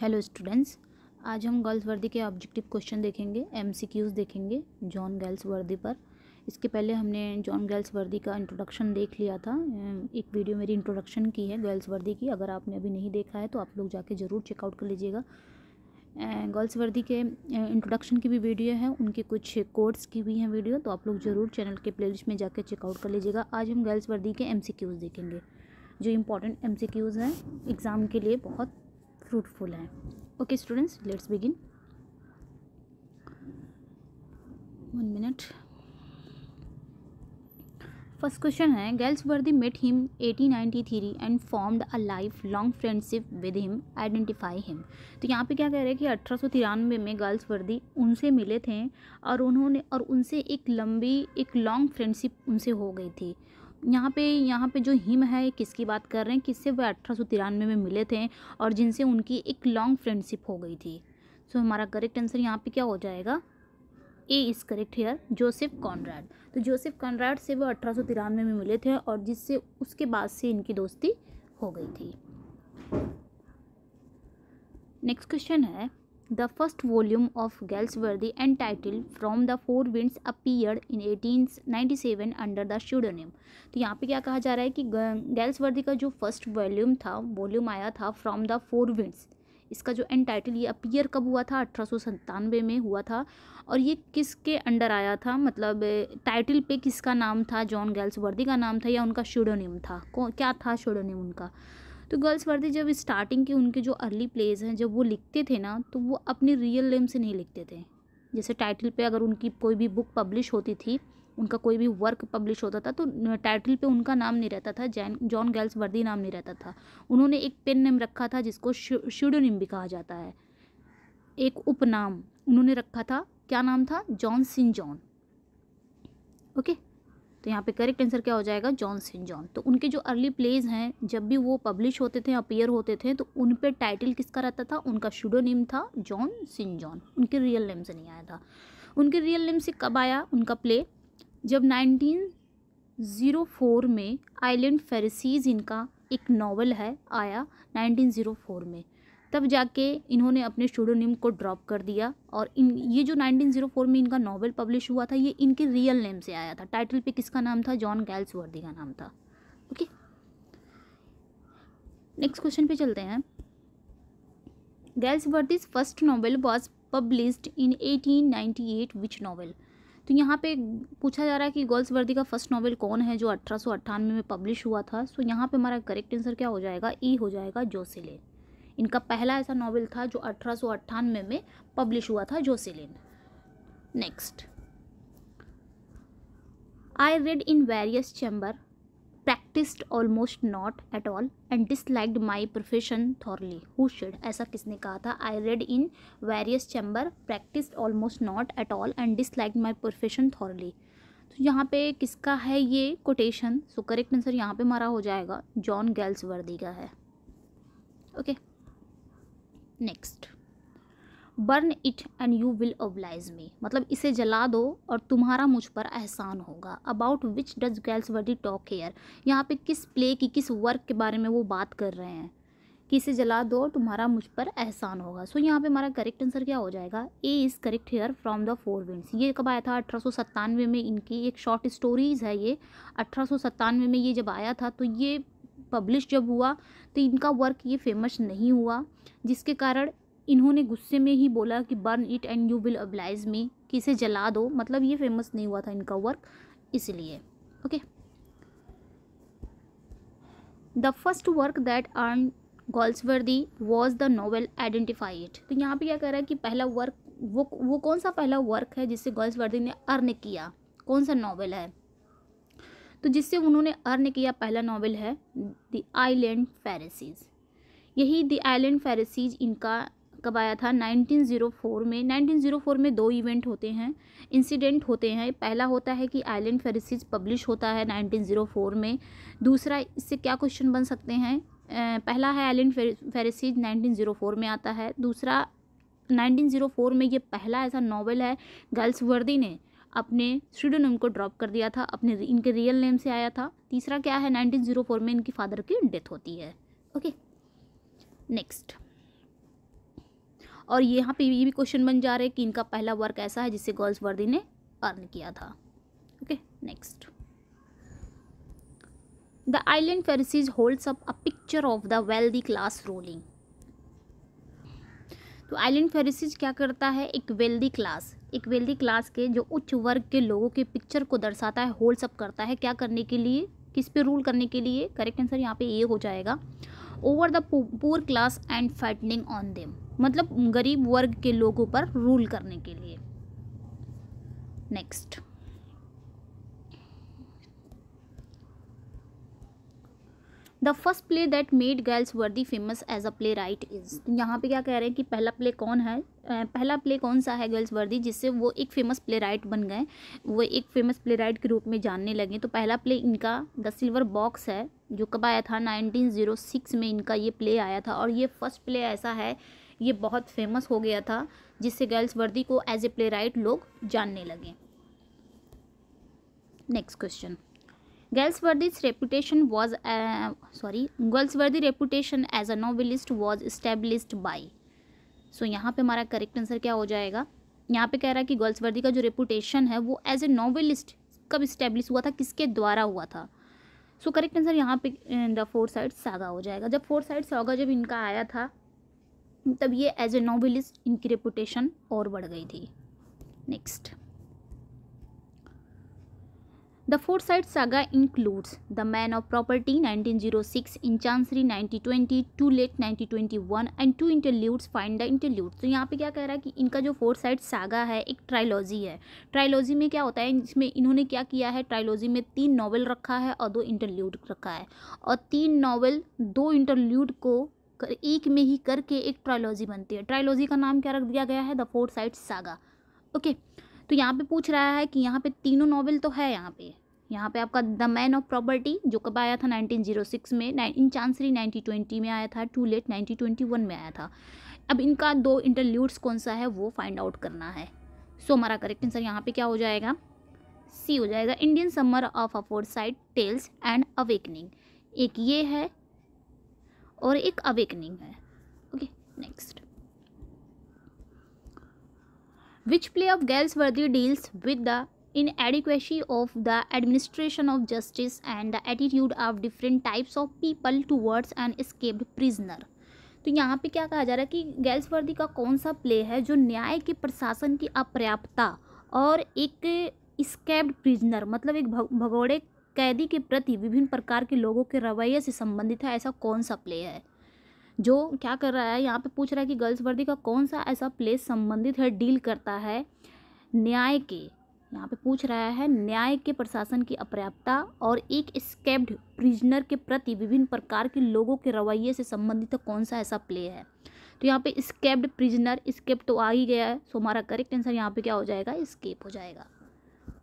Hello students आज हम Galsworthy के ऑब्जेक्टिव क्वेश्चन देखेंगे एमसीक्यूज देखेंगे जॉन गर्ल्स वर्दी पर इसके पहले हमने जॉन गर्ल्स वर्दी का इंट्रोडक्शन देख लिया था एक वीडियो मेरी इंट्रोडक्शन की है गर्ल्स वर्दी की अगर आपने अभी नहीं देखा है तो आप लोग जाके ज़रूर चेकआउट कर लीजिएगा गर्ल्स वर्दी के इंट्रोडक्शन की भी वीडियो है उनके कुछ कोर्ट्स की भी हैं वीडियो तो आप लोग ज़रूर चैनल के प्ले में जाके चेकआउट कर लीजिएगा आज हम गर्ल्स वर्दी के एम देखेंगे जो इम्पोर्टेंट एम हैं एग्ज़ाम के लिए बहुत फ्रूटफुल है okay students let's begin one minute first question है Galsworthy Galsworthy met him 1893 and formed a life long friendship with him identify him तो यहाँ पे क्या कह रहे हैं कि अठारह में गर्ल्स वर्दी उनसे मिले थे और उन्होंने और उनसे एक लंबी एक लॉन्ग फ्रेंडशिप उनसे हो गई थी यहाँ पे यहाँ पे जो हिम है किसकी बात कर रहे हैं किससे वो अठारह में मिले थे और जिनसे उनकी एक लॉन्ग फ्रेंडशिप हो गई थी सो हमारा करेक्ट आंसर यहाँ पे क्या हो जाएगा A is correct here Joseph Conrad तो जोसेफ कॉनराड से वो अठारह में मिले थे और जिससे उसके बाद से इनकी दोस्ती हो गई थी नेक्स्ट क्वेश्चन है the first volume of The and title of the four From appear in eighteen ninety seven under the the name तो यहाँ पे क्या कहा जा रहा है कि वर्दी का जो फर्स्ट वॉल्यूम था वॉल्यूम आया था फ्रॉम द फोर विंड्स इसका जो एंड टाइटल ये अपीयर कब हुआ था अठारह में हुआ था और ये किसके अंडर आया था मतलब टाइटल पे किसका नाम था जॉन वर्दी का नाम था या उनका नेम था क्या था नेम उनका तो गर्ल्स वर्दी जब स्टार्टिंग के उनके जो अर्ली प्लेज हैं जब वो लिखते थे ना तो वो अपने रियल नेम से नहीं लिखते थे जैसे टाइटल पे अगर उनकी कोई भी बुक पब्लिश होती थी उनका कोई भी वर्क पब्लिश होता था तो टाइटल पे उनका नाम नहीं रहता था जैन जॉन गर्ल्स वर्दी नाम नहीं रहता था उन्होंने एक पेन नेम रखा था जिसको नेम भी कहा जाता है एक उपनाम उन्होंने रखा था क्या नाम था जॉन सिंह जॉन ओके तो यहाँ पे करेक्ट आंसर क्या हो जाएगा जॉन सिन जॉन तो उनके जो अर्ली प्लेज हैं जब भी वो पब्लिश होते थे अपीयर होते थे तो उन पर टाइटल किसका रहता था उनका शूडो नेम था जॉन सिन जॉन उनके रियल नेम से नहीं आया था उनके रियल नेम से कब आया उनका प्ले जब नाइनटीन ज़ीरो फोर में आइलैंड फेरिसीज इनका एक नावल है आया नाइनटीन ज़ीरो फोर में तब जाके इन्होंने अपने स्टूडोनिम को ड्रॉप कर दिया और इन ये जो 1904 में इनका नॉवल पब्लिश हुआ था ये इनके रियल नेम से आया था टाइटल पे किसका नाम था जॉन गैल्स वर्दी का नाम था ओके नेक्स्ट क्वेश्चन पे चलते हैं Galsworthy's first novel was published in eighteen which novel तो यहाँ पे पूछा जा रहा है कि गोल्स वर्दी का फर्स्ट नॉवल कौन है जो अठारह में पब्लिश हुआ था सो यहाँ पे हमारा करेक्ट आंसर क्या हो जाएगा ई हो जाएगा जोसेले इनका पहला ऐसा नॉवल था जो अठारह में पब्लिश हुआ था Jocelyn next I read in various chamber practised almost not at all and disliked my profession thoroughly who should ऐसा किसने कहा था I read in various chamber practised almost not at all and disliked my profession thoroughly तो यहाँ पे किसका है ये कोटेशन सो करेक्ट आंसर यहाँ पे हमारा हो जाएगा जॉन वर्दी का है okay okay. Next burn it and you will oblige me मतलब इसे जला दो और तुम्हारा मुझ पर एहसान होगा about which does Galsworthy talk here यहाँ पे किस प्ले की किस वर्क के बारे में वो बात कर रहे हैं कि इसे जला दो और तुम्हारा मुझ पर एहसान होगा सो so, यहाँ पे हमारा करेक्ट आंसर क्या हो जाएगा A is correct here from the four winds ये कब आया था अठारह में इनकी एक शॉर्ट स्टोरीज़ है ये अठारह में ये जब आया था तो ये पब्लिश जब हुआ तो इनका वर्क ये फेमस नहीं हुआ जिसके कारण इन्होंने गुस्से में ही बोला कि burn it and you will oblige me कि इसे जला दो मतलब ये फेमस नहीं हुआ था इनका वर्क इसलिए okay the first work that earn worthy was the novel identified तो यहाँ पे क्या कह रहा है कि पहला वर्क वो वो कौन सा पहला वर्क है जिससे वर्दी ने अर्न किया कौन सा नॉवल है तो जिससे उन्होंने अर्न किया पहला नावल है द आइलैंड फेरेसीज यही द आइलैंड फेरेसीज इनका कब आया था 1904 में 1904 में दो इवेंट होते हैं इंसिडेंट होते हैं पहला होता है कि आइलैंड फेरेसिज पब्लिश होता है 1904 में दूसरा इससे क्या क्वेश्चन बन सकते हैं पहला है आइलैंड फेरिसीज 1904 में आता है दूसरा 1904 में ये पहला ऐसा नावल है गर्ल्स वर्दी ने अपने सीडोनिम को ड्रॉप कर दिया था अपने इनके रियल नेम से आया था तीसरा क्या है 1904 में इनकी फादर की डेथ होती है ओके नेक्स्ट और यहाँ पे ये भी क्वेश्चन बन जा रहे हैं कि इनका पहला वर्क ऐसा है जिससे गर्ल्स वर्दी ने अर्न किया था okay next the Island Pharisees holds up a picture of the wealthy class rolling तो आइलैंड फेरिसीज क्या करता है एक वेल्दी क्लास वेल्दी क्लास के जो उच्च वर्ग के लोगों के पिक्चर को दर्शाता है होल्ड सब करता है क्या करने के लिए किस पे रूल करने के लिए करेक्ट आंसर यहाँ पे ए हो जाएगा over the poor class and fattening on them मतलब गरीब वर्ग के लोगों पर रूल करने के लिए next the first play that made Galsworthy famous as a playwright is तो यहाँ पे क्या कह रहे हैं कि पहला प्ले कौन है पहला प्ले कौन सा है गर्ल्स वर्दी जिससे वो एक फेमस प्ले राइट बन गए वो एक फेमस प्ले राइट के रूप में जानने लगे तो पहला प्ले इनका द सिल्वर बॉक्स है जो कब आया था 1906 में इनका ये प्ले आया था और ये फर्स्ट प्ले ऐसा है ये बहुत फेमस हो गया था जिससे गर्ल्स वर्दी को एज ए प्ले राइट लोग जानने लगे next question Galsworthy's reputation was sorry Galsworthy reputation as a novelist was established by so यहाँ पे हमारा करेक्ट आंसर क्या हो जाएगा यहाँ पे कह रहा है कि गर्ल्सवर्दी का जो रेपुटेशन है वो एज ए नॉवलिस्ट कब इस्टेब्लिश हुआ था किसके द्वारा हुआ था सो करेक्ट आंसर यहाँ पे द फोर साइड सागा हो जाएगा जब फोर साइड सागा जब इनका आया था तब ये एज ए नॉवलिस्ट इनकी रेपुटेशन और बढ़ गई थी next the the Forsyte saga includes man of property nineteen zero six in chancery nineteen twenty to let nineteen twenty one and two interludes Find the Interludes. तो यहाँ पे क्या कह रहा है कि इनका जो फोर साइड सागा है एक ट्रायलॉजी है ट्रायलॉजी में क्या होता है इसमें इन्होंने क्या किया है ट्रायलॉजी में तीन नॉवल रखा है और दो इंटरल्यूड रखा है और तीन नावल दो इंटरल्यूड को कर एक में ही करके एक ट्रायलॉजी बनती है ट्रायलॉजी का नाम क्या रख दिया गया है the Forsyte saga okay okay. तो यहाँ पे पूछ रहा है कि यहाँ पे तीनों नॉवल तो है यहाँ पे यहाँ पे आपका द मैन ऑफ प्रॉपर्टी जो कब आया था 1906 में इन चांसरी 1920 में आया था टू लेट 1921 में आया था अब इनका दो इंटरल्यूड्स कौन सा है वो फाइंड आउट करना है सो so, हमारा करेक्ट आंसर यहाँ पे क्या हो जाएगा सी हो जाएगा Indian summer of a Forsyte tales and awakening एक ये है और एक अवेकनिंग है okay next which play of galsworthy deals with the inadequacy of the administration of justice and the attitude of different types of people towards an escaped prisoner तो यहाँ पे क्या कहा जा रहा है कि गैल्सवर्दी का कौन सा प्ले है जो न्याय के प्रशासन की अपर्याप्तता और एक स्कैब्ड प्रिजनर मतलब एक भगोड़े कैदी के प्रति विभिन्न प्रकार के लोगों के रवैये से संबंधित है ऐसा कौन सा प्ले है जो क्या कर रहा है यहाँ पे पूछ रहा है कि गर्ल्स वर्दी का कौन सा ऐसा प्लेस संबंधित है डील करता है न्याय के यहाँ पे पूछ रहा है न्याय के प्रशासन की अपर्याप्तता और एक स्केप्ड प्रिजनर के प्रति विभिन्न प्रकार के लोगों के रवैये से संबंधित कौन सा ऐसा प्ले है तो यहाँ पे स्केप्ड प्रिजनर स्केप तो आ ही गया है सो हमारा करेक्ट आंसर यहाँ पे क्या हो जाएगा स्केप हो जाएगा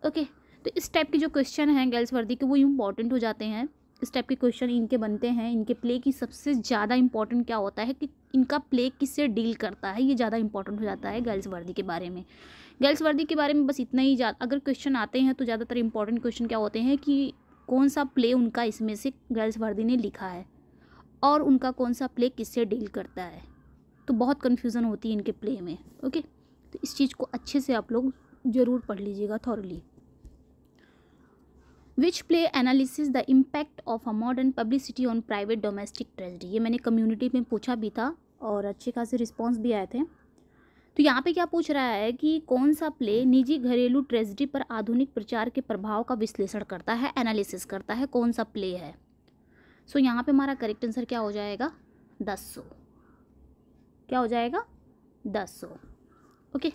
ओके तो इस टाइप के जो क्वेश्चन हैं गर्ल्स वर्दी के वो इम्पॉर्टेंट हो जाते हैं इस टाइप के क्वेश्चन इनके बनते हैं इनके प्ले की सबसे ज़्यादा इंपॉर्टेंट क्या होता है कि इनका प्ले किससे डील करता है ये ज़्यादा इंपॉर्टेंट हो जाता है गर्ल्स वर्दी के बारे में गर्ल्स वर्दी के बारे में बस इतना ही ज़्यादा अगर क्वेश्चन आते हैं तो ज़्यादातर इंपॉर्टेंट क्वेश्चन क्या होते हैं कि कौन सा प्ले उनका इसमें से गर्ल्स वर्दी ने लिखा है और उनका कौन सा प्ले किससे डील करता है तो बहुत कन्फ्यूज़न होती है इनके प्ले में ओके तो इस चीज़ को अच्छे से आप लोग ज़रूर पढ़ लीजिएगा thoroughly which play analysis the impact of a modern publicity on private domestic tragedy ये मैंने कम्युनिटी में पूछा भी था और अच्छे खासे रिस्पॉन्स भी आए थे तो यहाँ पे क्या पूछ रहा है कि कौन सा प्ले निजी घरेलू ट्रेजडी पर आधुनिक प्रचार के प्रभाव का विश्लेषण करता है एनालिसिस करता है कौन सा प्ले है सो so, यहाँ पे हमारा करेक्ट आंसर क्या हो जाएगा दस सौ क्या हो जाएगा दस सौ ओके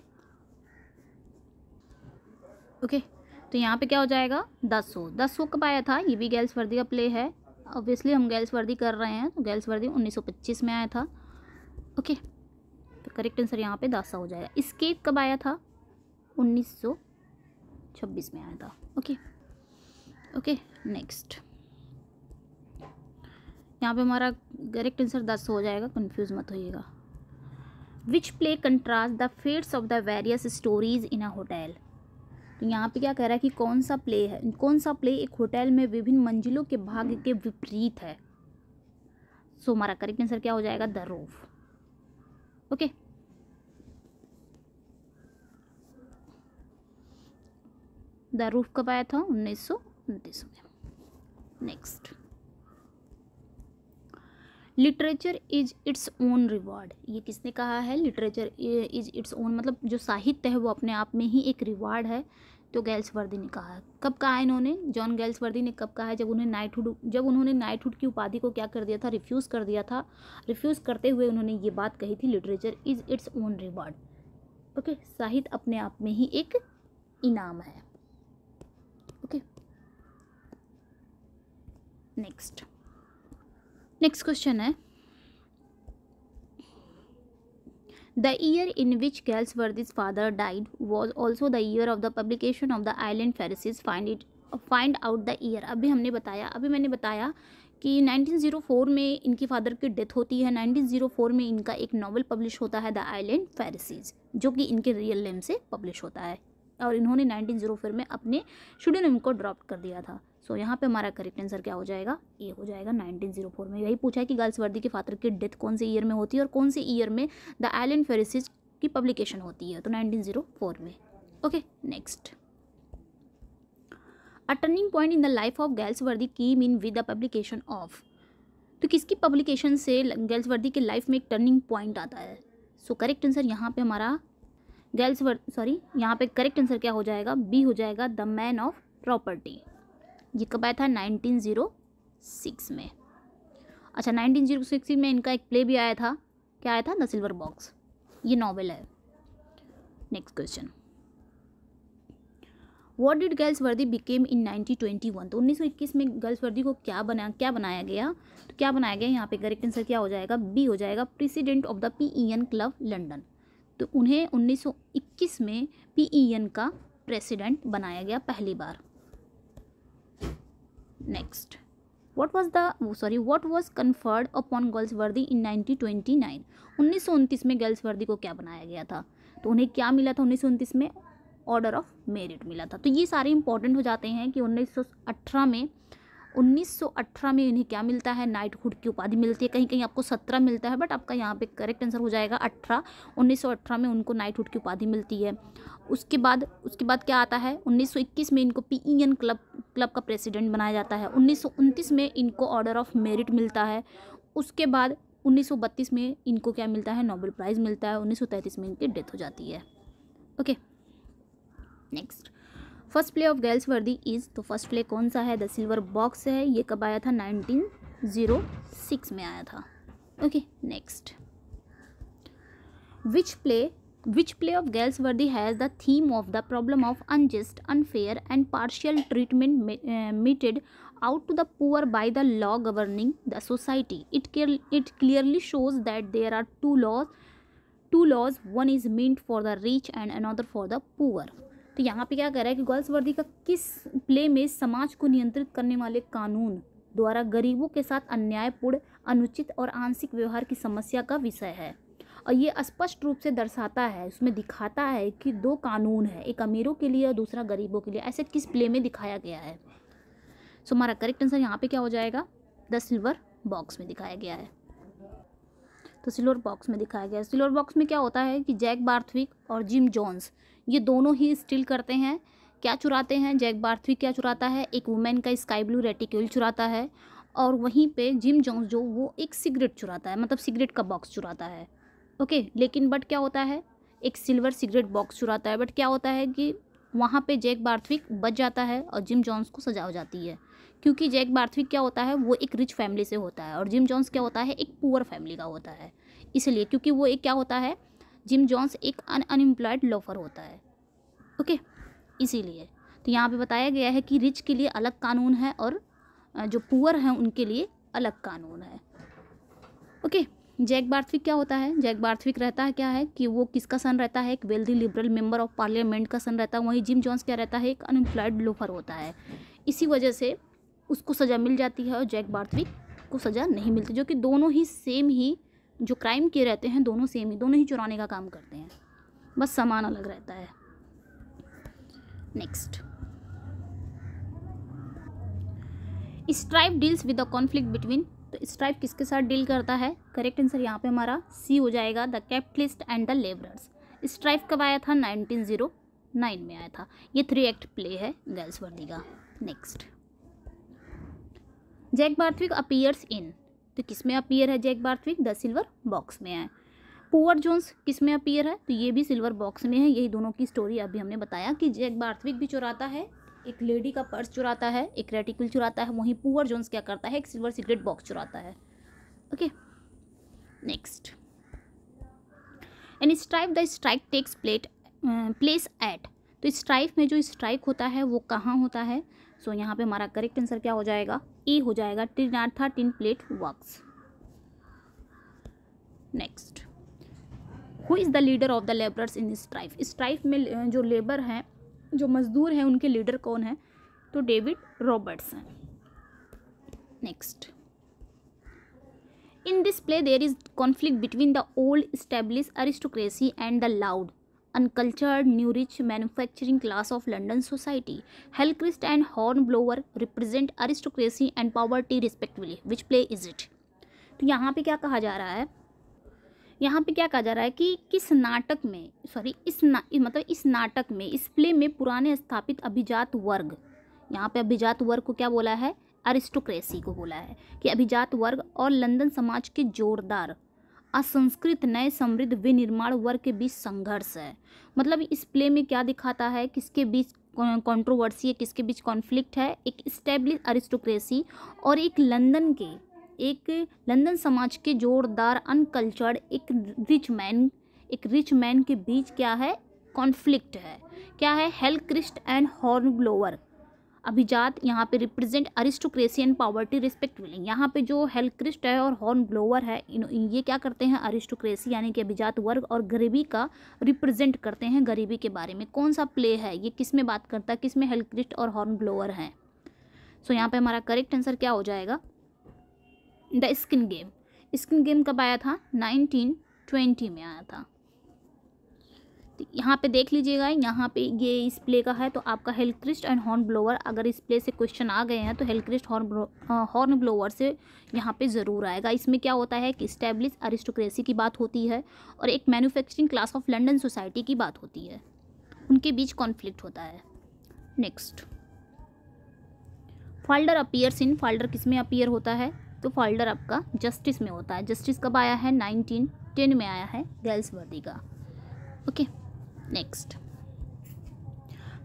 ओके तो यहाँ पे क्या हो जाएगा दस सौ दस सौ कब आया था ये भी गैल्स वर्दी का प्ले है ऑब्वियसली हम गैल्स वर्दी कर रहे हैं तो गैल्स वर्दी 1925 में आया था ओके तो करेक्ट आंसर यहाँ पे सौ हो जाएगा स्केप कब आया था 1926 में आया था ओके ओके नेक्स्ट यहाँ पे हमारा करेक्ट आंसर दस हो जाएगा कन्फ्यूज़ मत होइएगा which play contrast the fates of the various stories in a hotel तो यहाँ पे क्या कह रहा है कि कौन सा प्ले है कौन सा प्ले एक होटल में विभिन्न मंजिलों के भाग के विपरीत है सो हमारा करेक्ट आंसर क्या हो जाएगा the roof okay the roof कब आया था उन्नीस सौ में next literature is its own reward ये किसने कहा है लिटरेचर इज इट्स ओन मतलब जो साहित्य है वो अपने आप में ही एक रिवॉर्ड है तो गैल्सवर्दी ने कहा कब कहा इन्होंने जॉन वर्दी ने कब कहा है जब उन्हें नाइटहुड जब उन्होंने नाइटहुड की उपाधि को क्या कर दिया था रिफ्यूज़ कर दिया था रिफ्यूज़ करते हुए उन्होंने ये बात कही थी literature is its own reward okay साहित्य अपने आप में ही एक इनाम है ओके नेक्स्ट नेक्स्ट क्वेश्चन है the in which in which Galsworthy's father died was also the year of the publication of the island Pharisees. Find it find out the year अभी हमने बताया अभी मैंने बताया कि 1904 में इनकी फादर की डेथ होती है 1904 में इनका एक नावल पब्लिश होता है द आईलैंड फेरिसीज जो कि इनके रियल नेम से पब्लिश होता है और इन्होंने 1904 में अपने शुडो नेम को ड्रॉप कर दिया था सो so, यहाँ पे हमारा करेक्ट आंसर क्या हो जाएगा ए हो जाएगा 1904 में यही पूछा है कि गर्ल्स वर्दी के फादर की डेथ कौन से ईयर में होती है और कौन से ईयर में द एलन फेरिसिस की पब्लिकेशन होती है तो 1904 में okay next a turning point in the life of Galsworthy की mean with the publication of तो किसकी पब्लिकेशन से गर्ल्स वर्दी के लाइफ में एक टर्निंग पॉइंट आता है सो करेक्ट आंसर यहाँ पे हमारा गर्ल्स वर्दी सॉरी यहाँ पे करेक्ट आंसर क्या हो जाएगा बी हो जाएगा द मैन ऑफ प्रॉपर्टी ये कब आया था 1906 में अच्छा 1906 में इनका एक प्ले भी आया था क्या आया था द सिल्वर बॉक्स ये नॉवेल है next question what did Galsworthy become in 1921 तो 1921 में गर्ल्स वर्दी को क्या बना क्या बनाया गया तो क्या बनाया गया यहाँ पे करेक्ट आंसर क्या हो जाएगा बी हो जाएगा president of the PEN club London तो उन्हें 1921 में पीईएन e का प्रेसिडेंट बनाया गया पहली बार next what was the sorry what was conferred upon Galsworthy in nineteen twenty nine उन्नीस सौ उनतीस में गर्ल्स वर्दी को क्या बनाया गया था तो उन्हें क्या मिला था उन्नीस सौ उनतीस में ऑर्डर ऑफ मेरिट मिला था तो ये सारे इंपॉर्टेंट हो जाते हैं कि उन्नीस सौ अठारह में 1918 में इन्हें क्या मिलता है नाइटहुड की उपाधि मिलती है कहीं कहीं आपको सत्रह मिलता है बट आपका यहाँ पे करेक्ट आंसर हो जाएगा अठारह 1918 में उनको नाइटहुड की उपाधि मिलती है उसके बाद उसके बाद क्या आता है 1921 में इनको पी पीईएन क्लब क्लब का प्रेसिडेंट बनाया जाता है उन्नीस में इनको ऑर्डर ऑफ मेरिट मिलता है उसके बाद उन्नीस में इनको क्या मिलता है नोबल प्राइज़ मिलता है उन्नीस में इनकी डेथ हो जाती है okay next first play of Galsworthy is तो फर्स्ट प्ले कौन सा है द सिल्वर बॉक्स है ये कब आया था 1906 में आया था okay next which play which play of Galsworthy has the theme of the problem of unjust unfair and partial treatment meted out to the poor by the law governing the society it it clearly shows that there are two laws two laws one is meant for the rich and another for the poor तो यहाँ पे क्या कह रहा है कि girls Galsworthy का किस प्ले में समाज को नियंत्रित करने वाले कानून द्वारा गरीबों के साथ अन्यायपूर्ण अनुचित और आंशिक व्यवहार की समस्या का विषय है और ये स्पष्ट रूप से दर्शाता है उसमें दिखाता है कि दो कानून है एक अमीरों के लिए और दूसरा गरीबों के लिए ऐसे किस प्ले में दिखाया गया है सो हमारा करेक्ट आंसर यहाँ पे क्या हो जाएगा द सिल्वर बॉक्स में दिखाया गया है तो सिल्वर बॉक्स में दिखाया गया है सिल्वर बॉक्स में क्या होता है कि जैक बार्थविक और जिम जॉन्स ये दोनों ही स्टिल करते हैं क्या चुराते हैं जैक बार्थवी क्या चुराता है एक वुमेन का स्काई ब्लू रेटिक्यूल चुराता है और वहीं पे जिम जॉन्स जो वो एक सिगरेट चुराता है मतलब सिगरेट का बॉक्स चुराता है ओके लेकिन बट क्या होता है एक सिल्वर सिगरेट बॉक्स चुराता है बट क्या होता है कि वहाँ पे जैक बार्थविक बच जाता है और जिम जॉन्स को सजा हो जाती है क्योंकि जैक बार्थविक क्या होता है वो एक रिच फैमिली से होता है और जिम जॉन्स क्या होता है एक पुअर फैमिली का होता है इसलिए क्योंकि वो एक क्या होता है जिम जॉन्स एक अनएम्प्लॉयड लोफर होता है ओके इसीलिए तो यहाँ पे बताया गया है कि रिच के लिए अलग कानून है और जो पुअर हैं उनके लिए अलग कानून है ओके जैक बार्थविक क्या होता है जैक बार्थविक रहता है क्या है कि वो किसका सन रहता है एक wealthy liberal member of parliament का सन रहता है वहीं जिम जॉन्स क्या रहता है एक अनएम्प्लॉयड लोफर होता है इसी वजह से उसको सज़ा मिल जाती है और जैक बार्थविक को सज़ा नहीं मिलती जो कि दोनों ही सेम ही जो क्राइम के रहते हैं दोनों सेम ही दोनों ही चुराने का काम करते हैं बस सामान अलग रहता है next Strife deals with the conflict between तो स्ट्राइप किसके साथ डील करता है करेक्ट आंसर यहाँ पे हमारा सी हो जाएगा the capitalist and the labourers Strife कब आया था 1909 में आया था ये थ्री एक्ट प्ले है गर्ल्स वर्दी का next Jack Barthwick appears in तो किस में अपीयर है Jack Barthwick the silver Box में है पुअर जोन्स किस में अपीयर है तो ये भी सिल्वर बॉक्स में है यही दोनों की स्टोरी अभी हमने बताया कि जैक बार्थविक भी चुराता है एक लेडी का पर्स चुराता है एक रेटिकल चुराता है वहीं पुअर जोन्स क्या करता है एक सिल्वर सिगरेट बॉक्स चुराता है okay next and strike the strike takes plate place at तो स्ट्राइक में जो स्ट्राइक होता है वो कहाँ होता है सो so, यहाँ पे हमारा करेक्ट आंसर क्या हो जाएगा ए हो जाएगा Trenartha tin plate works next who is the leader of the labourers in Strife Strife में जो लेबर हैं जो मजदूर हैं उनके लीडर कौन है तो डेविड रॉबर्ट्स हैं next in this play there is conflict between the old establish aristocracy and the loud uncultured new rich manufacturing class of London society Hillcrist and Hornblower represent aristocracy and poverty respectively which play is it तो यहाँ पे क्या कहा जा रहा है यहाँ पे क्या कहा जा रहा है कि किस नाटक में सॉरी इस ना मतलब इस नाटक में इस प्ले में पुराने स्थापित अभिजात वर्ग यहाँ पे अभिजात वर्ग को क्या बोला है अरिस्टोक्रेसी को बोला है कि अभिजात वर्ग और लंदन समाज के जोरदार असंस्कृत नए समृद्ध विनिर्माण वर्ग के बीच संघर्ष है मतलब इस प्ले में क्या दिखाता है किसके बीच कंट्रोवर्सी है किसके बीच कॉन्फ्लिक्ट है एक स्टेब्लिश अरिस्टोक्रेसी और एक लंदन के एक लंदन समाज के जोरदार अनकल्चर्ड एक रिच मैन एक रिच मैन के बीच क्या है कॉन्फ्लिक्ट है क्या है Hillcrist and Hornblower अभिजात यहाँ पे represent aristocracy and poverty respectively यहाँ पे जो हेलक्रिस्ट है और हॉर्न ब्लोअर है ये क्या करते हैं अरिस्टोक्रेसी यानी कि अभिजात वर्ग और गरीबी का रिप्रेजेंट करते हैं गरीबी के बारे में कौन सा प्ले है ये किस में बात करता है किस में हेल्क्रिस्ट और हॉर्न ब्लोअर है सो so, यहाँ पर हमारा करेक्ट आंसर क्या हो जाएगा the Skin Game Skin Game कब आया था नाइनटीन ट्वेंटी में आया था तो यहाँ पे देख लीजिएगा यहाँ पे ये इस प्ले का है तो आपका हेलक्रिस्ट एंड हॉर्न ब्लोवर अगर इस प्ले से क्वेश्चन आ गए हैं तो हेलक्रिस्ट हॉर्न हॉर्न ब्लोवर से यहाँ पे ज़रूर आएगा इसमें क्या होता है कि स्टैब्लिश अरिस्टोक्रेसी की बात होती है और एक manufacturing class of London society की बात होती है उनके बीच कॉन्फ्लिक्ट होता है next Falder appears in Falder किस में अपियर होता है तो फाल्डर आपका जस्टिस में होता है जस्टिस कब आया है नाइनटीन टेन में आया है गैल्स वर्दी का okay okay. Next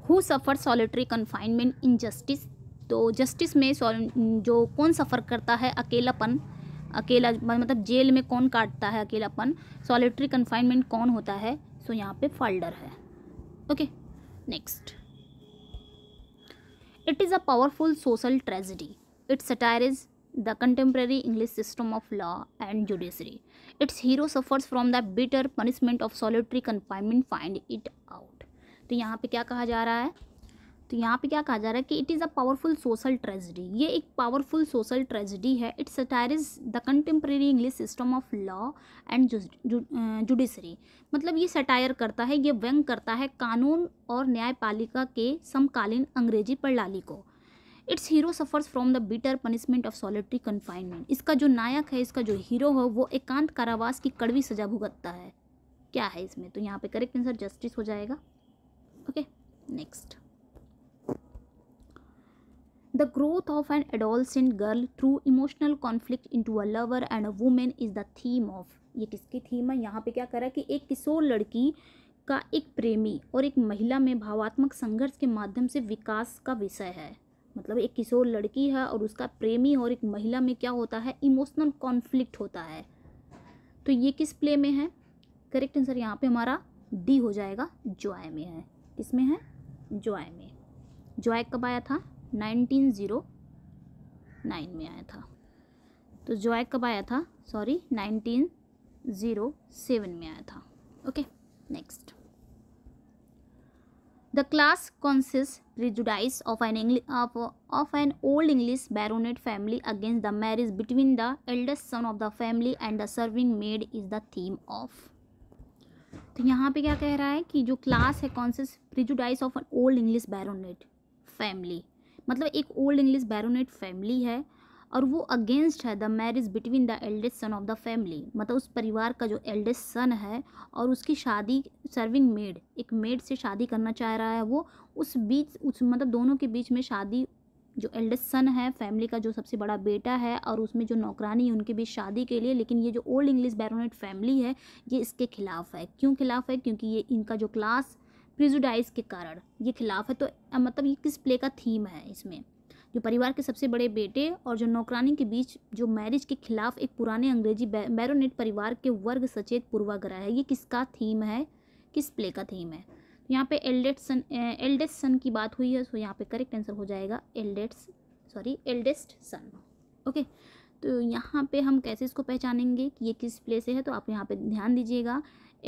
who suffer solitary confinement in Justice तो जस्टिस में जो कौन सफ़र करता है अकेलापन अकेला मतलब जेल में कौन काटता है अकेलापन सॉलिटरी कन्फाइनमेंट कौन होता है सो यहाँ पे फाल्डर है okay next it is a powerful social tragedy its satire is the contemporary English system of law and judiciary. Its hero suffers from the bitter punishment of solitary confinement. Find it out. तो यहाँ पर क्या कहा जा रहा है तो यहाँ पे क्या कहा जा रहा है कि it is a powerful social tragedy ये एक पावरफुल सोशल ट्रेजिडी है it satirizes the contemporary English system of law and judiciary मतलब ये सटायर करता है ये व्यंग करता है कानून और न्यायपालिका के समकालीन अंग्रेजी प्रणाली को its hero suffers from the bitter punishment of solitary confinement इसका जो नायक है इसका जो हीरो है वो एकांत कारावास की कड़वी सजा भुगतता है क्या है इसमें तो यहाँ पे करेक्ट आंसर जस्टिस हो जाएगा okay next of growth of an girl through emotional conflict in to a lover and a woman is the theme of ये किसकी थीम है यहाँ पे क्या करा कि एक किशोर लड़की का एक प्रेमी और एक महिला में भावात्मक संघर्ष के माध्यम से विकास का विषय है मतलब एक किशोर लड़की है और उसका प्रेमी और एक महिला में क्या होता है इमोशनल कॉन्फ्लिक्ट होता है तो ये किस प्ले में है करेक्ट आंसर यहाँ पे हमारा डी हो जाएगा जॉय में है किसमें है जॉय में जॉय कब आया था 1909 में आया था तो जॉय कब आया था सॉरी 1907 में आया था okay next The class consists prejudice of an English, of, of an old English baronet family against the marriage between the eldest son of the family and the serving maid is the theme of. तो यहाँ पे क्या कह रहा है कि जो class है consists prejudices of an old English baronet family मतलब एक ओल्ड इंग्लिश बैरोनेट फैमिली है और वो अगेंस्ट है the marriage between the eldest son of the family मतलब उस परिवार का जो एल्डेस्ट सन है और उसकी शादी सर्विंग मेड एक मेड से शादी करना चाह रहा है वो उस बीच उस मतलब दोनों के बीच में शादी जो एल्डेस्ट सन है फैमिली का जो सबसे बड़ा बेटा है और उसमें जो नौकरानी है उनके बीच शादी के लिए लेकिन ये जो ओल्ड इंग्लिश बैरोनेट फैमिली है ये इसके खिलाफ है क्यों खिलाफ है क्योंकि ये इनका जो क्लास प्रिजुडाइज के कारण ये खिलाफ है तो मतलब ये किस प्ले का थीम है इसमें जो परिवार के सबसे बड़े बेटे और जो नौकरानी के बीच जो मैरिज के खिलाफ एक पुराने अंग्रेजी बैरोनेट परिवार के वर्ग सचेत पूर्वाग्रह है ये किसका थीम है किस प्ले का थीम है तो यहाँ पे एल्डेट सन एल्डेस्ट सन की बात हुई है सो तो यहाँ पे करेक्ट आंसर हो जाएगा eldest sorry eldest son okay तो यहाँ पे हम कैसे इसको पहचानेंगे कि ये किस प्ले से है तो आप यहाँ पे ध्यान दीजिएगा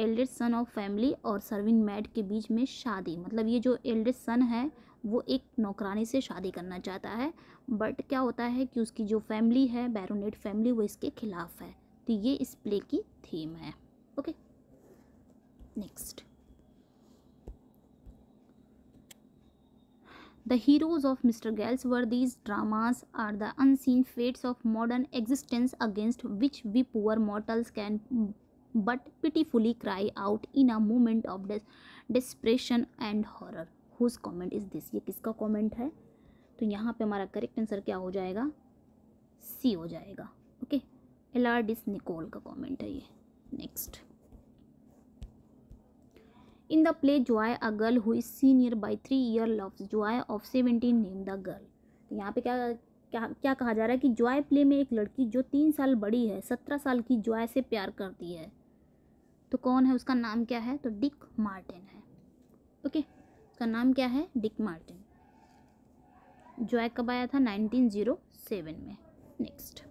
एल्डेस्ट सन ऑफ फैमिली और सर्विंग मैड के बीच में शादी मतलब ये जो एल्डेस्ट सन है वो एक नौकरानी से शादी करना चाहता है बट क्या होता है कि उसकी जो फैमिली है बैरोनेट फैमिली वो इसके खिलाफ है तो ये इस प्ले की थीम है okay next the heroes of Mr Galsworthy's dramas are the unseen fates of modern existence against which we poor mortals can but pitifully cry out in a moment of desperation and horror whose comment is this ये किसका comment है तो यहाँ पे हमारा correct answer क्या हो जाएगा सी हो जाएगा okay Allardyce Nicoll का कॉमेंट है ये next in the play Joy a girl who senior by three year love Joy of seventeen name the girl तो यहाँ पे क्या क्या क्या कहा जा रहा है कि जॉय प्ले में एक लड़की जो तीन साल बड़ी है सत्रह साल की जॉय से प्यार करती है तो कौन है उसका नाम क्या है तो डिक मार्टिन है ओके okay? उसका नाम क्या है डिक मार्टिन जॉय कब आया था 1907 में next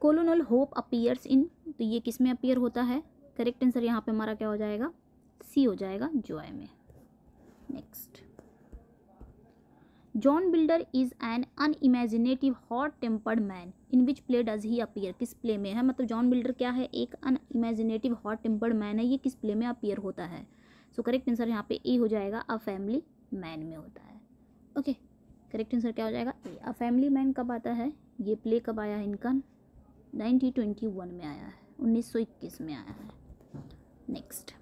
Colonel Hope appears in तो ये किस में अपीयर होता है करेक्ट आंसर यहाँ पे हमारा क्या हो जाएगा सी हो जाएगा जॉय में next John Builder is an unimaginative hot tempered man in which play does he appear किस प्ले में है मतलब जॉन बिल्डर क्या है एक अनइमेजिनेटिव हॉट टेम्पर्ड मैन है ये किस प्ले में अपियर होता है सो करेक्ट आंसर यहाँ पे ए हो जाएगा अ फैमिली मैन में होता है ओके करेक्ट आंसर क्या हो जाएगा ए अ फैमिली मैन कब आता है ये प्ले कब आया है इनका नाइनटीन ट्वेंटी वन में आया है उन्नीस सौ इक्कीस में आया है next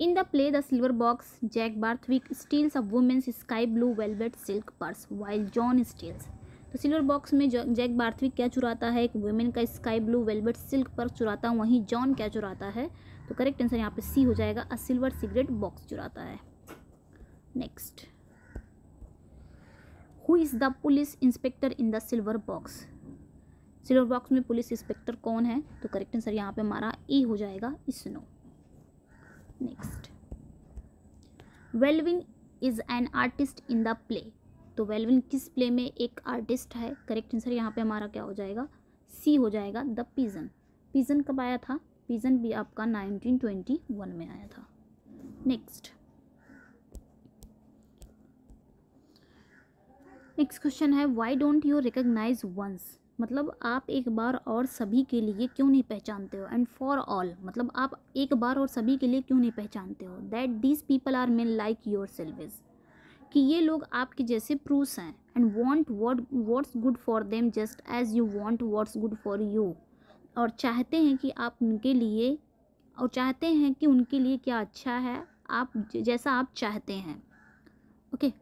In the play, the silver box Jack Barthwick steals a woman's sky blue velvet silk purse while John steals. तो सिल्वर बॉक्स में जैक बार्थविक क्या चुराता है एक वुमेन का sky blue velvet silk purse चुराता है वहीं जॉन क्या चुराता है तो करेक्ट आंसर यहाँ पे सी हो जाएगा अ सिल्वर सिगरेट बॉक्स चुराता है next who is the police inspector in the silver Box Silver Box में पुलिस इंस्पेक्टर कौन है तो करेक्ट आंसर यहाँ पे हमारा ए हो जाएगा Snow next Wellwyn is an artist in the play तो वेलविन किस प्ले में एक आर्टिस्ट है करेक्ट आंसर यहाँ पे हमारा क्या हो जाएगा सी हो जाएगा द पीजन पीजन कब आया था पीजन भी आपका 1921 में आया था नेक्स्ट नेक्स्ट क्वेश्चन है why don't you recognise once मतलब आप एक बार और सभी के लिए क्यों नहीं पहचानते हो एंड फॉर ऑल मतलब आप एक बार और सभी के लिए क्यों नहीं पहचानते हो that this people are men like योर सेल्वेज कि ये लोग आपके जैसे प्रूस हैं and want what what's good for them just as you want what's good for you और चाहते हैं कि आप उनके लिए और चाहते हैं कि उनके लिए क्या अच्छा है आप जैसा आप चाहते हैं ओके okay?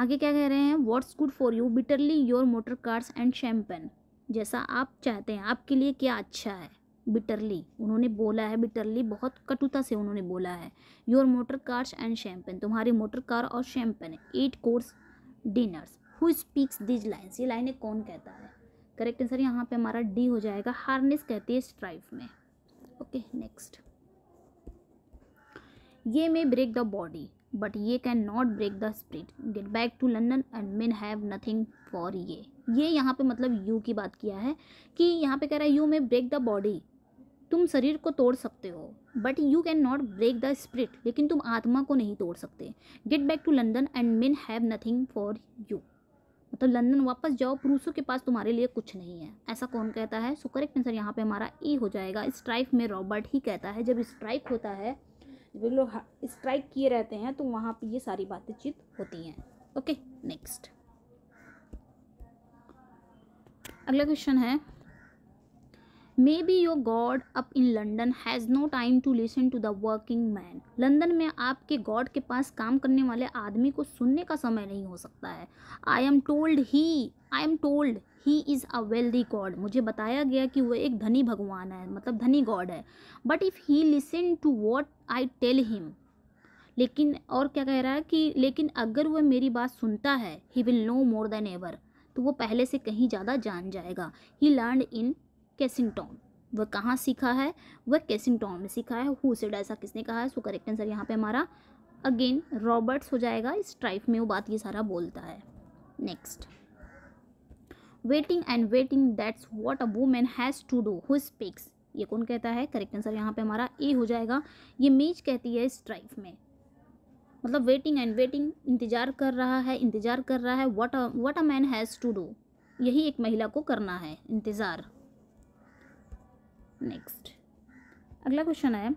आगे क्या कह रहे हैं what's good for you bitterly your motor cars and champagne जैसा आप चाहते हैं आपके लिए क्या अच्छा है बिटरली उन्होंने बोला है बिटरली बहुत कटुता से उन्होंने बोला है your motor cars and champagne तुम्हारी मोटर कार और champagne eight course dinners who speaks these lines ये लाइनें कौन कहता है करेक्ट आंसर यहाँ पे हमारा डी हो जाएगा हार्नेस कहती है स्ट्राइफ में okay next ye may break the body but ye can not break the spirit get back to London and men have nothing for ye ye यहाँ पे मतलब यू की बात किया है कि यहाँ पे कह रहा है यू में ब्रेक द बॉडी तुम शरीर को तोड़ सकते हो but you can not break the spirit लेकिन तुम आत्मा को नहीं तोड़ सकते get back to London and men have nothing for you मतलब लंदन वापस जाओ पुरुषों के पास तुम्हारे लिए कुछ नहीं है ऐसा कौन कहता है सो करेक्ट आंसर यहाँ पे हमारा ई हो जाएगा स्ट्राइफ में रॉबर्ट ही कहता है जब स्ट्राइक होता है जब लोग स्ट्राइक किए रहते हैं तो वहाँ पे ये सारी चित होती हैं ओके नेक्स्ट अगला क्वेश्चन है may be your God up in London has no time to listen to the working man London में आपके गॉड के पास काम करने वाले आदमी को सुनने का समय नहीं हो सकता है I am told he I am told he is a wealthy God मुझे बताया गया कि वह एक धनी भगवान है मतलब धनी गॉड है but if he listen to what I tell him लेकिन और क्या कह रहा है कि लेकिन अगर वह मेरी बात सुनता है he will know more than ever तो वो पहले से कहीं ज़्यादा जान जाएगा ही लर्न इन कैसिंगटॉन वह कहाँ सीखा है वह कैसिंगटॉन में सीखा है हु सेड ऐसा किसने कहा है सो करेक्ट आंसर यहाँ पे हमारा अगेन रॉबर्ट्स हो जाएगा इस ट्राइफ में वो बात ये सारा बोलता है next waiting and waiting that's what a woman has to do who speaks ये कौन कहता है करेक्ट आंसर यहाँ पे हमारा ए हो जाएगा ये मेज कहती है स्ट्राइफ में मतलब वेटिंग एंड वेटिंग इंतज़ार कर रहा है इंतज़ार कर रहा है what what a man has to do यही एक महिला को करना है इंतज़ार नेक्स्ट अगला क्वेश्चन है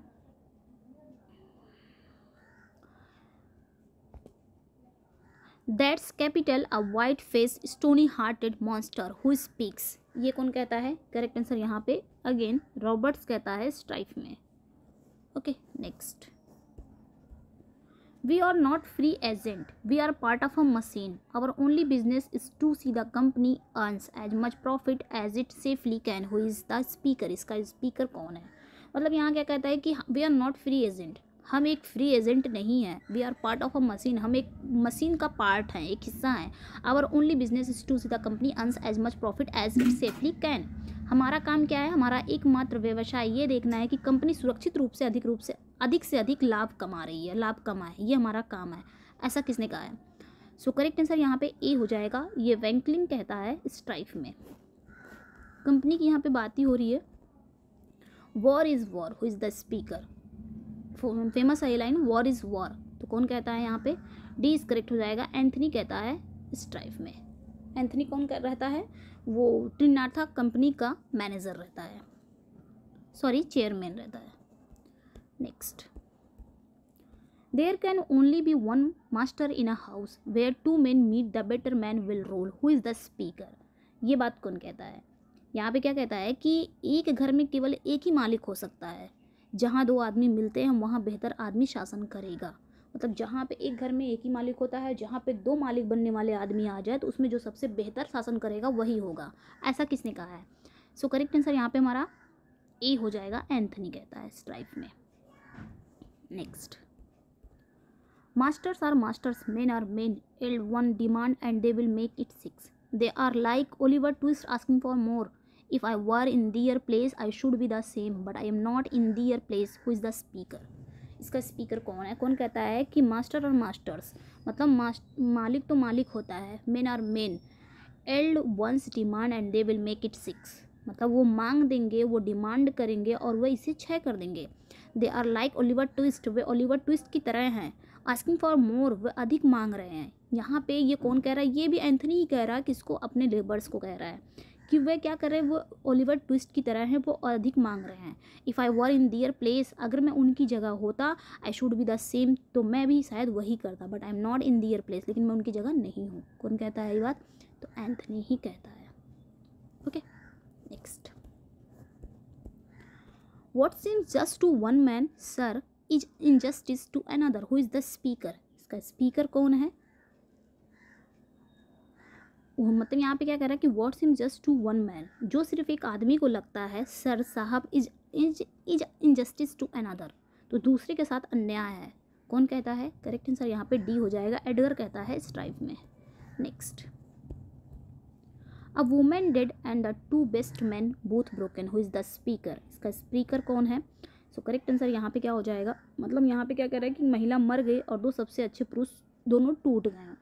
that's capital a white faced stony hearted monster who speaks ये कौन कहता है करेक्ट आंसर यहाँ पे अगेन रॉबर्ट्स कहता है स्ट्राइफ में okay next we are not free agent we are part of a machine our only business is to see the company earn as much profit as it safely can who is the speaker इसका speaker कौन है मतलब यहाँ क्या कहता है कि we are not free agent हम एक फ्री एजेंट नहीं है we are part of a machine हम एक मशीन का पार्ट हैं एक हिस्सा हैं our only business is to see the company earns as much profit as it safely can हमारा काम क्या है हमारा एकमात्र व्यवसाय ये देखना है कि कंपनी सुरक्षित रूप से अधिक रूप से अधिक से अधिक लाभ कमा रही है लाभ कमाए ये हमारा काम है ऐसा किसने कहा है सो करेक्ट आंसर यहाँ पे ए हो जाएगा ये वैंकलिंग कहता है स्ट्राइफ में कंपनी की यहाँ पे बात ही हो रही है war is war who is the speaker famous है ये लाइन वॉर इज़ वॉर तो कौन कहता है यहाँ पे डी इज करेक्ट हो जाएगा एंथनी कहता है स्ट्राइफ में एंथनी कौन कर रहता है वो ट्रिनाथा कंपनी का मैनेजर रहता है सॉरी चेयरमैन रहता है next there can only be one master in a house where two man meet the better man will rule who is the speaker ये बात कौन कहता है यहाँ पे क्या कहता है कि एक घर में केवल एक ही मालिक हो सकता है जहाँ दो आदमी मिलते हैं वहाँ बेहतर आदमी शासन करेगा मतलब जहाँ पे एक घर में एक ही मालिक होता है जहाँ पे दो मालिक बनने वाले आदमी आ जाए तो उसमें जो सबसे बेहतर शासन करेगा वही होगा ऐसा किसने कहा है सो करेक्ट आंसर यहाँ पे हमारा ए हो जाएगा एंथनी कहता है स्ट्राइफ में next masters are masters men are men yield one demand and they will make it six they are like Oliver Twist asking for more if i were in their place i should be the same but i am not in their place who is the speaker इसका speaker कौन है कौन कहता है कि master और masters मतलब मालिक तो मालिक होता है मेन और men yield once demand and they will make it six मतलब वो मांग देंगे वो डिमांड करेंगे और वह इसे छः कर देंगे they are like Oliver Twist वे ओलिवर ट्विस्ट की तरह हैं आस्किंग फॉर मोर वे अधिक मांग रहे हैं यहाँ पे ये कौन कह रहा है ये भी एंथनी ही कह रहा है किसको अपने लेबर्स को कह रहा है कि वे क्या कर रहे हैं वो ओलिवर ट्विस्ट की तरह हैं वो अधिक मांग रहे हैं if I were in their place अगर मैं उनकी जगह होता I should be the same तो मैं भी शायद वही करता but I am not in their place लेकिन मैं उनकी जगह नहीं हूँ कौन कहता है ये बात तो एंथनी ही कहता है okay next what seems just to one man sir is injustice to another who is the speaker इसका स्पीकर कौन है मतलब यहाँ पे क्या कह रहा है कि वॉट्स इम जस्ट टू वन मैन जो सिर्फ एक आदमी को लगता है सर साहब is is is injustice to another तो दूसरे के साथ अन्याय है कौन कहता है करेक्ट आंसर यहाँ पे डी हो जाएगा एडगर कहता है स्ट्राइव में next a woman dead and the two best men both broken who is the speaker इसका स्पीकर कौन है सो करेक्ट आंसर यहाँ पे क्या हो जाएगा मतलब यहाँ पे क्या कह रहा है कि महिला मर गई और दो सबसे अच्छे पुरुष दोनों टूट गए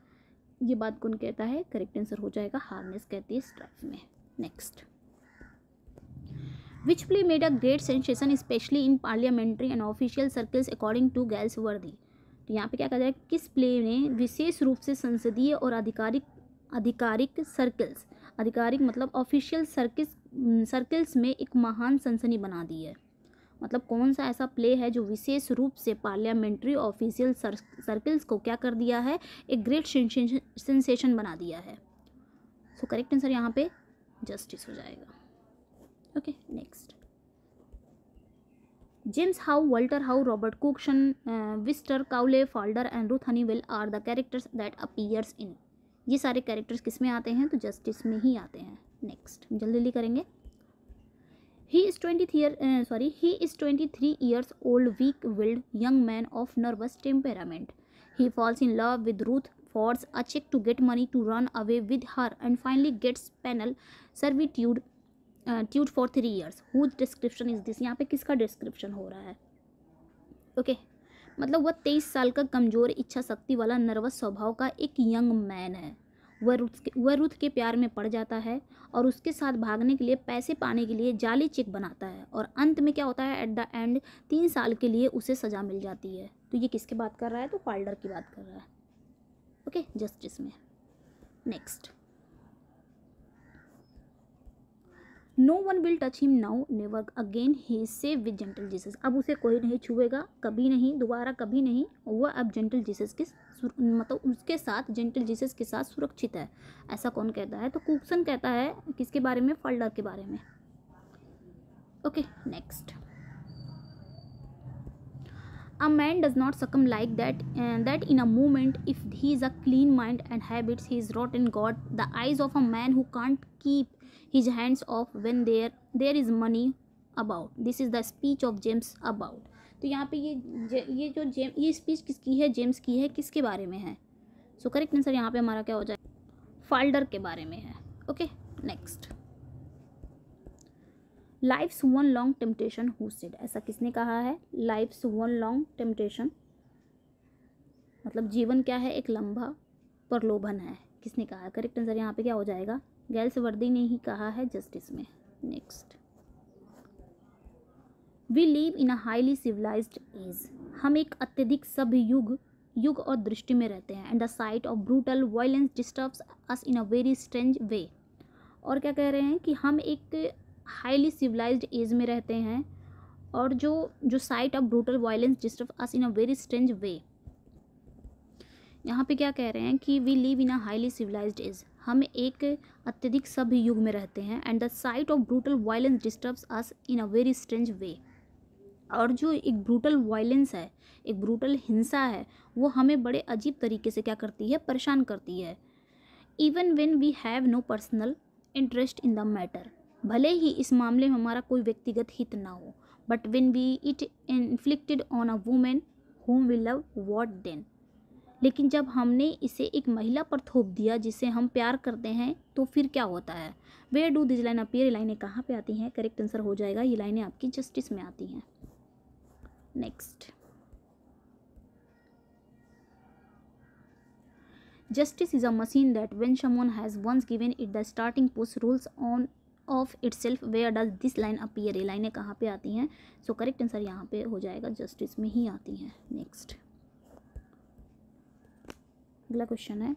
ये बात कौन कहता है करेक्ट आंसर हो जाएगा हार्नेस कहती है स्ट्राइफ में next which play made a great sensation specially in parliamentary and official circles according to Galsworthy तो यहाँ पे क्या कहा जाए किस प्ले ने विशेष रूप से संसदीय और आधिकारिक आधिकारिक सर्कल्स आधिकारिक मतलब ऑफिशियल सर्किस सर्कल्स में एक महान सनसनी बना दी है मतलब कौन सा ऐसा प्ले है जो विशेष रूप से पार्लियामेंट्री ऑफिशियल सर्कल्स को क्या कर दिया है एक ग्रेट सेंसेशन बना दिया है सो करेक्ट आंसर यहाँ पे जस्टिस हो जाएगा okay next James How Walter How Robert Cookson, Wister Cowley Falder and Ruth Honeywill are the characters that appears in ये सारे कैरेक्टर्स किस में आते हैं तो जस्टिस में ही आते हैं नेक्स्ट जल्दी जल्दी करेंगे he is twenty three sorry he is twenty three years old weak willed young man of nervous temperament he falls in love with Ruth forges a cheque to get money to run away with her and finally gets penal servitude ट्यूड ट्यूड for three years who description is this यहाँ पे किसका description हो रहा है okay okay. मतलब वह तेईस साल का कमजोर इच्छा शक्ति वाला नर्वस स्वभाव का एक यंग मैन है वह रुथ के वह रुथ के प्यार में पड़ जाता है और उसके साथ भागने के लिए पैसे पाने के लिए जाली चिक बनाता है और अंत में क्या होता है एट द एंड तीन साल के लिए उसे सज़ा मिल जाती है तो ये किसके बात कर रहा है तो फाल्डर की बात कर रहा है ओके जस्टिस में next no one will touch him now never again he safe with gentle Jesus अब उसे कोई नहीं छुएगा कभी नहीं दोबारा कभी नहीं वह अब जेंटल जीसस के मतलब उसके साथ जेंटल जीसस के साथ सुरक्षित है ऐसा कौन कहता है तो कुकसन कहता है किसके बारे में फॉल्डर के बारे में okay next a man does not succumb like that that in a moment if he is a clean mind and habits he is rotten got the eyes of a man who can't keep his hands off when there there is money about this is the speech of James about तो यहाँ पे ये ये जो GeM ये speech किसकी है James की है किसके बारे में है सो करेक्ट आंसर यहाँ पे हमारा क्या हो जाए फाल्डर के बारे में है okay next life's one long temptation who said ऐसा किसने कहा है लाइफ्स वन लॉन्ग टेम्पटेशन मतलब जीवन क्या है एक लंबा प्रलोभन है किसने कहा है करेक्ट आंसर यहाँ पे क्या हो जाएगा गैल्स वर्दी ने ही कहा है जस्टिस में next we live in a highly civilised age हम एक अत्यधिक सभ्य युग युग और दृष्टि में रहते हैं and the sight of brutal violence disturbs us in a very strange way और क्या कह रहे हैं कि हम एक हाईली सिविलाइज एज में रहते हैं और जो जो sight of brutal violence disturb us in a very strange way यहाँ पे क्या कह रहे हैं कि we live in a highly civilised age हम एक अत्यधिक सभ्य युग में रहते हैं and the sight of brutal violence disturbs us in a very strange way और जो एक ब्रूटल वायलेंस है एक ब्रूटल हिंसा है वो हमें बड़े अजीब तरीके से क्या करती है परेशान करती है even when we have no personal interest in the matter भले ही इस मामले में हमारा कोई व्यक्तिगत हित ना हो but when we it inflicted on a woman whom we love what then लेकिन जब हमने इसे एक महिला पर थोप दिया जिसे हम प्यार करते हैं तो फिर क्या होता है where do these line appear लाइनें कहाँ पे आती हैं करेक्ट आंसर हो जाएगा ये लाइनें आपकी जस्टिस में आती हैं next justice is a machine that when someone has once given it the starting post rolls on of itself where अडल दिस लाइन अपीयर ये लाइने कहाँ पे आती हैं सो करेक्ट आंसर यहाँ पे हो जाएगा जस्टिस में ही आती हैं नेक्स्ट अगला क्वेश्चन है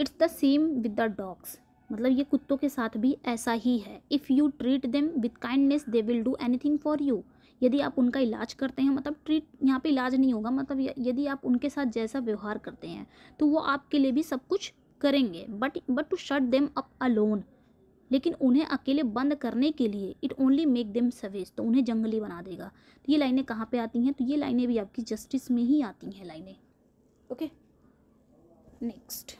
it's the same with the dogs मतलब ये कुत्तों के साथ भी ऐसा ही है if you treat them with kindness they will do anything for you यदि आप उनका इलाज करते हैं मतलब ट्रीट यहाँ पे इलाज नहीं होगा मतलब यदि आप उनके साथ जैसा व्यवहार करते हैं तो वो आपके लिए भी सब कुछ करेंगे but but to shut them up alone लेकिन उन्हें अकेले बंद करने के लिए it only make them savage तो उन्हें जंगली बना देगा तो ये लाइनें कहाँ पे आती हैं तो ये लाइनें भी आपकी जस्टिस में ही आती हैं लाइनें okay next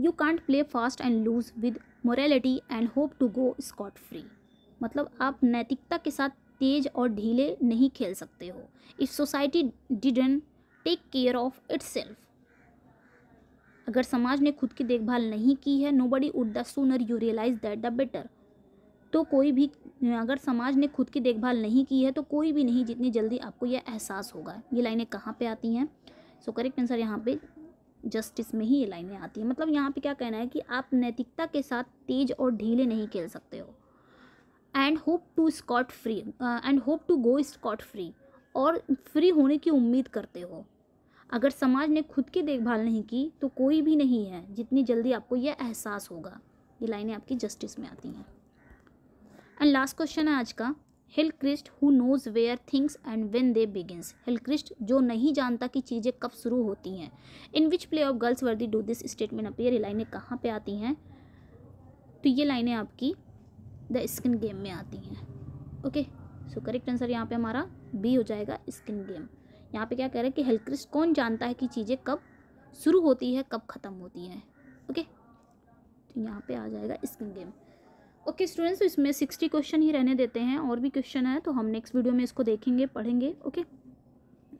you can't play fast and loose with morality and hope to go scot free मतलब आप नैतिकता के साथ तेज और ढीले नहीं खेल सकते हो if society didn't take care of itself अगर समाज ने खुद की देखभाल नहीं की है nobody would the sooner you realise that the better तो कोई भी अगर समाज ने खुद की देखभाल नहीं की है तो कोई भी नहीं जितनी जल्दी आपको यह एहसास होगा ये लाइनें कहाँ पे आती हैं सो करेक्ट आंसर यहाँ पे जस्टिस में ही ये लाइनें आती हैं मतलब यहाँ पे क्या कहना है कि आप नैतिकता के साथ तेज और ढीले नहीं खेल सकते हो and hope to scot free and hope to go scot free और फ्री होने की उम्मीद करते हो अगर समाज ने खुद की देखभाल नहीं की तो कोई भी नहीं है जितनी जल्दी आपको यह एहसास होगा ये लाइनें आपकी जस्टिस में आती हैं एंड लास्ट क्वेश्चन है आज का Hillcrest who knows where things end when they begins Hillcrest जो नहीं जानता कि चीज़ें कब शुरू होती हैं in which play of Galsworthy do this statement appear ये लाइनें कहाँ पे आती हैं तो ये लाइनें आपकी द स्किन गेम में आती हैं ओके सो करेक्ट आंसर यहाँ पे हमारा बी हो जाएगा स्किन गेम यहाँ पे क्या कह रहे हैं कि हेलक्रिस्ट कौन जानता है कि चीज़ें कब शुरू होती है कब ख़त्म होती हैं ओके तो यहाँ पे आ जाएगा स्किन गेम ओके स्टूडेंट्स तो इसमें सिक्सटी क्वेश्चन ही रहने देते हैं और भी क्वेश्चन है तो हम नेक्स्ट वीडियो में इसको देखेंगे पढ़ेंगे ओके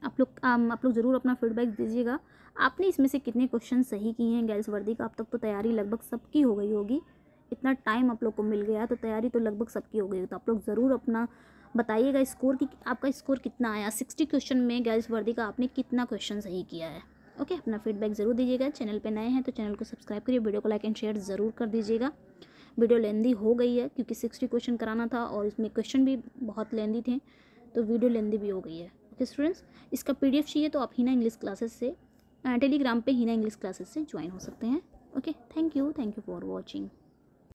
आप लोग um, आप लोग ज़रूर अपना फीडबैक दीजिएगा आपने इसमें से कितने क्वेश्चन सही किए हैं गैल्स वर्दी का अब तक तो तैयारी लगभग सबकी हो गई होगी इतना टाइम आप लोग को मिल गया तो तैयारी तो लगभग सबकी हो गई तो आप लोग ज़रूर अपना बताइएगा स्कोर कि आपका स्कोर कितना आया सिक्सटी क्वेश्चन में गैल्स वर्दी का आपने कितना क्वेश्चन सही किया है ओके अपना फीडबैक ज़रूर दीजिएगा चैनल पर नए हैं तो चैनल को सब्सक्राइब करिए वीडियो को लाइक एंड शेयर ज़रूर कर दीजिएगा वीडियो लेंदी हो गई है क्योंकि सिक्सटी क्वेश्चन कराना था और इसमें क्वेश्चन भी बहुत लेंदी थे तो वीडियो लेंदी भी हो गई है ओके स्टूडेंट्स इसका पी चाहिए तो आप हीना इंग्लिश क्लासेस से टेलीग्राम पे हीना इंग्लिश क्लासेस से ज्वाइन हो सकते हैं okay thank you thank you for watching